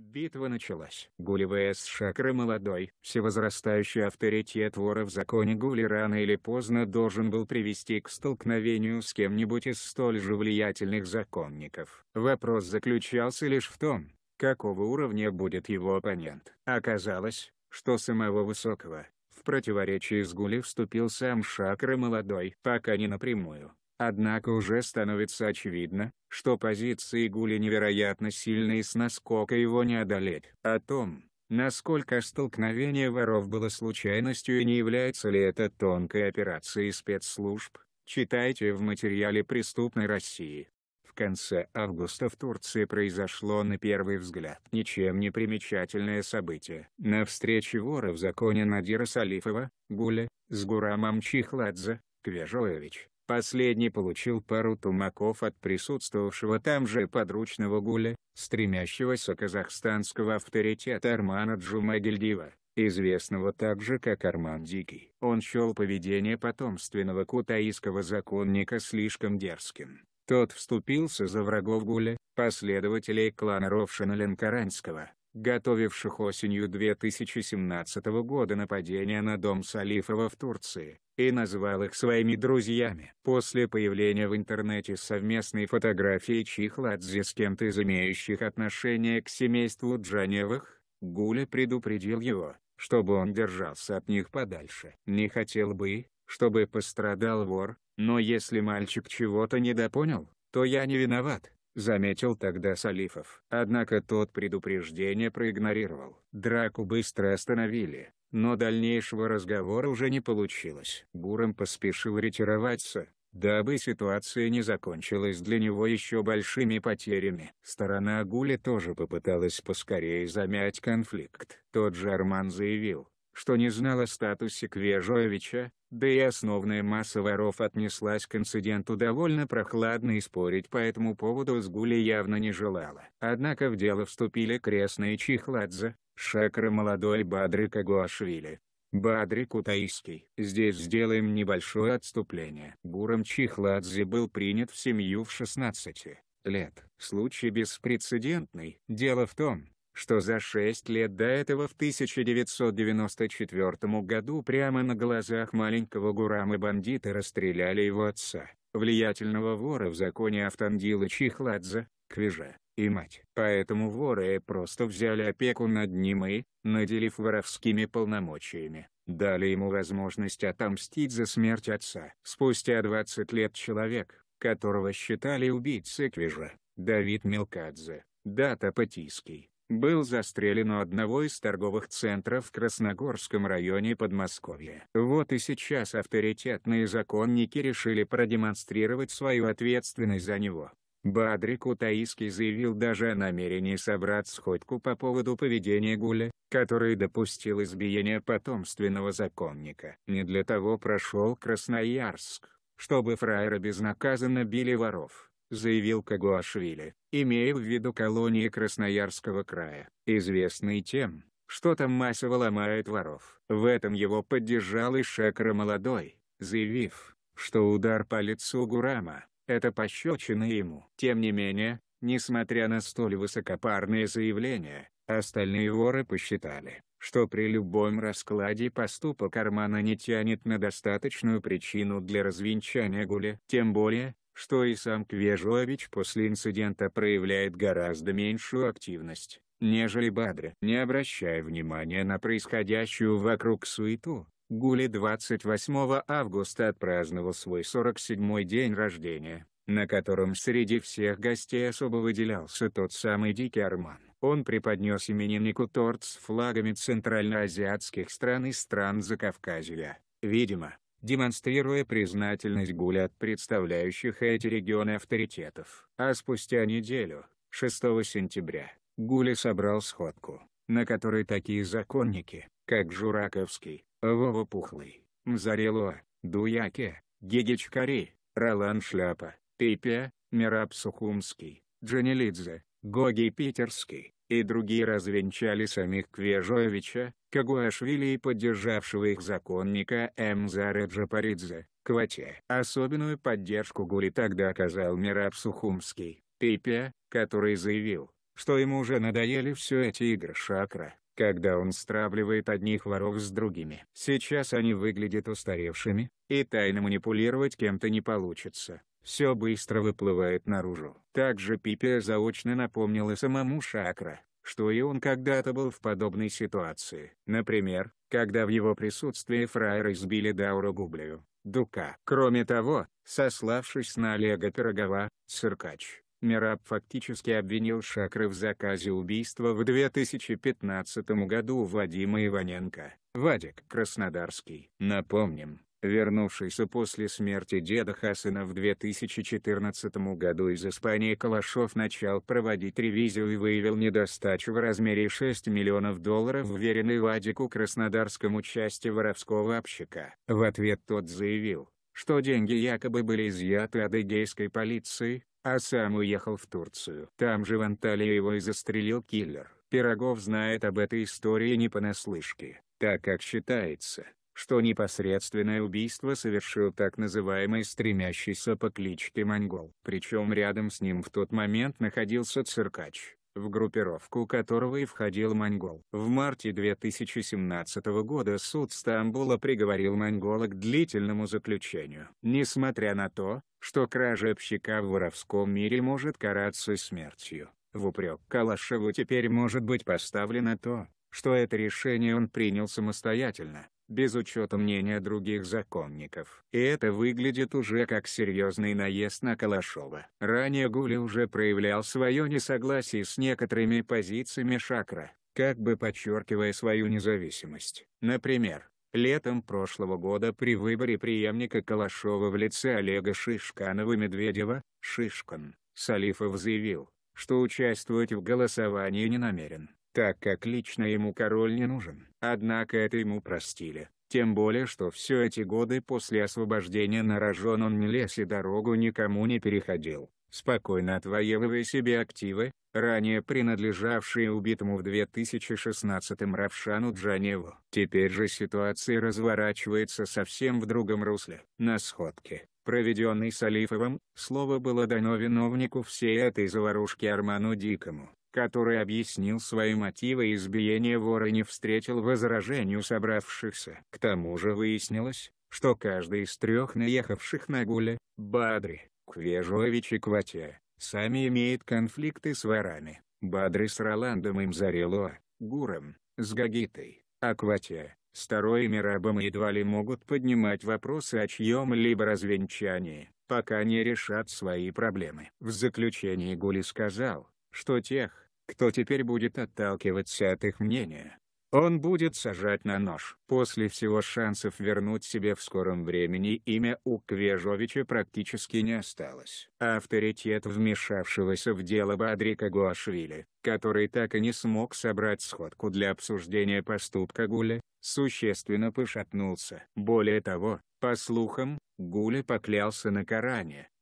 Битва началась. Гули с Шакры молодой, всевозрастающий авторитет вора в законе Гули рано или поздно должен был привести к столкновению с кем-нибудь из столь же влиятельных законников. Вопрос заключался лишь в том, какого уровня будет его оппонент. Оказалось, что самого высокого, в противоречии с Гули вступил сам Шакры молодой, пока не напрямую, Однако уже становится очевидно, что позиции Гули невероятно сильны и с наскока его не одолеть. О том, насколько столкновение воров было случайностью и не является ли это тонкой операцией спецслужб, читайте в материале «Преступной России». В конце августа в Турции произошло на первый взгляд ничем не примечательное событие. На встрече вора в законе Надира Салифова, Гуля, с Гурамом Чихладзе, Квежоевич, Последний получил пару тумаков от присутствовавшего там же подручного гуля, стремящегося казахстанского авторитета Армана Джумагильдива, известного также как Арман Дикий. Он счел поведение потомственного кутаиского законника слишком дерзким. Тот вступился за врагов Гуля, последователей клана Ровшина-Ленкаранского, готовивших осенью 2017 года нападение на дом Салифова в Турции, и назвал их своими друзьями. После появления в интернете совместной фотографии Чихладзе с кем-то из имеющих отношение к семейству Джаневых, Гуля предупредил его, чтобы он держался от них подальше. Не хотел бы, чтобы пострадал вор, но если мальчик чего-то недопонял, то я не виноват заметил тогда Салифов. Однако тот предупреждение проигнорировал. Драку быстро остановили, но дальнейшего разговора уже не получилось. Гуром поспешил ретироваться, дабы ситуация не закончилась для него еще большими потерями. Сторона Агули тоже попыталась поскорее замять конфликт. Тот же Арман заявил, что не знал о статусе Квежоевича, да и основная масса воров отнеслась к инциденту довольно прохладно и спорить по этому поводу с Гули явно не желала. Однако в дело вступили крестные Чихладзе, шакры молодой Бадри Кагуашвили. Бадри Кутаиский. Здесь сделаем небольшое отступление. Гурам Чихладзе был принят в семью в 16 лет. Случай беспрецедентный. Дело в том, что за шесть лет до этого в 1994 году прямо на глазах маленького гурамы бандиты расстреляли его отца, влиятельного вора в законе Автандила Чихладза Квижа, и мать. Поэтому воры просто взяли опеку над ним и, наделив воровскими полномочиями, дали ему возможность отомстить за смерть отца. Спустя 20 лет человек, которого считали убийцей Квижа, Давид Мелкадзе, Дата Патийский, был застрелен у одного из торговых центров в Красногорском районе Подмосковья. Вот и сейчас авторитетные законники решили продемонстрировать свою ответственность за него. Бадрик Утаиский заявил даже о намерении собрать сходку по поводу поведения Гуля, который допустил избиение потомственного законника. Не для того прошел Красноярск, чтобы фраера безнаказанно били воров заявил Кагуашвили, имея в виду колонии Красноярского края, известные тем, что там массово ломают воров. В этом его поддержал и Шекра Молодой, заявив, что удар по лицу Гурама – это пощечина ему. Тем не менее, несмотря на столь высокопарные заявления, остальные воры посчитали, что при любом раскладе поступок кармана не тянет на достаточную причину для развенчания Гуля. Тем более, что и сам Квежович после инцидента проявляет гораздо меньшую активность, нежели Бадре. Не обращая внимания на происходящую вокруг суету, Гули 28 августа отпраздновал свой 47-й день рождения, на котором среди всех гостей особо выделялся тот самый Дикий Арман. Он преподнес имениннику торт с флагами центральноазиатских стран и стран Закавказья. Видимо, демонстрируя признательность гуля представляющих эти регионы авторитетов. А спустя неделю, 6 сентября, Гуля собрал сходку, на которой такие законники, как Жураковский, Вова Пухлый, Мзарелуа, Дуяке, Гегичкари, Ролан Шляпа, Пипе, Мираб Сухумский, Джанилидзе, Гоги Питерский, и другие развенчали самих Квежовича, Кагуашвили и поддержавшего их законника Эмзара Джапаридзе, Квате. Особенную поддержку Гури тогда оказал Мираб Сухумский, Пипя, который заявил, что ему уже надоели все эти игры шакра, когда он стравливает одних воров с другими. Сейчас они выглядят устаревшими, и тайно манипулировать кем-то не получится. Все быстро выплывает наружу. Также Пипе заочно напомнила самому Шакра, что и он когда-то был в подобной ситуации. Например, когда в его присутствии фраер сбили Дауру Гублею, Дука. Кроме того, сославшись на Олега Пирогова, циркач, Мираб фактически обвинил Шакры в заказе убийства в 2015 году Вадима Иваненко, Вадик Краснодарский. Напомним, вернувшийся после смерти деда Хасана в 2014 году из Испании Калашов начал проводить ревизию и выявил недостачу в размере 6 миллионов долларов вверенной Вадику Краснодарскому части воровского общика. В ответ тот заявил, что деньги якобы были изъяты адыгейской полиции, а сам уехал в Турцию. Там же в Анталии его и застрелил киллер. Пирогов знает об этой истории не понаслышке, так как считается, что непосредственное убийство совершил так называемый стремящийся по кличке Монгол. Причем рядом с ним в тот момент находился циркач, в группировку которого и входил Монгол. В марте 2017 года суд Стамбула приговорил Монгола к длительному заключению. Несмотря на то, что кража общика в воровском мире может караться смертью, в упрек Калашеву теперь может быть поставлено то, что это решение он принял самостоятельно, без учета мнения других законников. И это выглядит уже как серьезный наезд на Калашова. Ранее Гули уже проявлял свое несогласие с некоторыми позициями Шакра, как бы подчеркивая свою независимость. Например, Летом прошлого года при выборе преемника Калашова в лице Олега Шишканова-Медведева, Шишкан, Салифов заявил, что участвовать в голосовании не намерен так как лично ему король не нужен. Однако это ему простили. Тем более что все эти годы после освобождения на рожон он не лез и дорогу никому не переходил, спокойно отвоевывая себе активы, ранее принадлежавшие убитому в 2016-м Равшану Джаневу. Теперь же ситуация разворачивается совсем в другом русле. На сходке, проведенной с Алифовым, слово было дано виновнику всей этой заварушки Арману Дикому который объяснил свои мотивы избиения вора и не встретил возражению собравшихся. К тому же выяснилось, что каждый из трех наехавших на Гуля, Бадри, Квежович и Кватя, сами имеет конфликты с ворами. Бадри с Роландом Имзарело, Гуром, с Гагитой, а Кватя, с Тароем и Рабом едва ли могут поднимать вопросы о чьем-либо развенчании, пока не решат свои проблемы. В заключении Гули сказал, что тех, кто теперь будет отталкиваться от их мнения, он будет сажать на нож. После всего шансов вернуть себе в скором времени имя у Квежовича практически не осталось. Авторитет вмешавшегося в дело Бадрика Гуашвили, который так и не смог собрать сходку для обсуждения поступка Гуля, существенно пошатнулся. Более того, по слухам, Гуля поклялся на Коране,